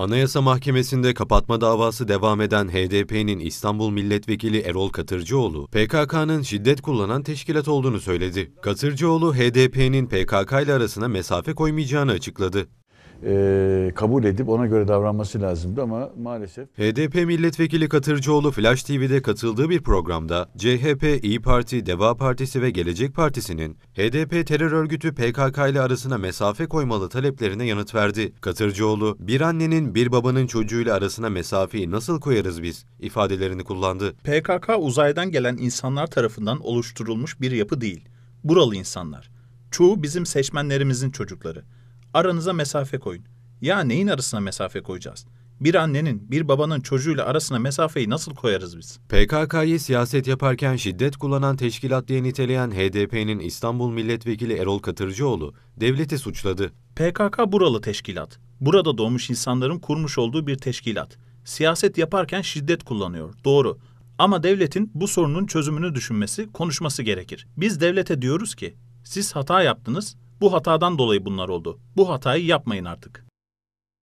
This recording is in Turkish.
Anayasa Mahkemesi'nde kapatma davası devam eden HDP'nin İstanbul Milletvekili Erol Katırcıoğlu, PKK'nın şiddet kullanan teşkilat olduğunu söyledi. Katırcıoğlu, HDP'nin PKK ile arasına mesafe koymayacağını açıkladı e, kabul edip ona göre davranması lazımdı ama maalesef. HDP milletvekili Katırcıoğlu Flash TV'de katıldığı bir programda CHP, İyi Parti, Deva Partisi ve Gelecek Partisi'nin HDP terör örgütü PKK ile arasına mesafe koymalı taleplerine yanıt verdi. Katırcıoğlu, bir annenin bir babanın çocuğuyla arasına mesafeyi nasıl koyarız biz ifadelerini kullandı. PKK uzaydan gelen insanlar tarafından oluşturulmuş bir yapı değil. Buralı insanlar. Çoğu bizim seçmenlerimizin çocukları. Aranıza mesafe koyun. Ya neyin arasına mesafe koyacağız? Bir annenin, bir babanın çocuğuyla arasına mesafeyi nasıl koyarız biz? PKK'yı siyaset yaparken şiddet kullanan teşkilat diye niteleyen HDP'nin İstanbul Milletvekili Erol Katırcıoğlu devleti suçladı. PKK buralı teşkilat. Burada doğmuş insanların kurmuş olduğu bir teşkilat. Siyaset yaparken şiddet kullanıyor. Doğru. Ama devletin bu sorunun çözümünü düşünmesi, konuşması gerekir. Biz devlete diyoruz ki siz hata yaptınız, bu hatadan dolayı bunlar oldu. Bu hatayı yapmayın artık.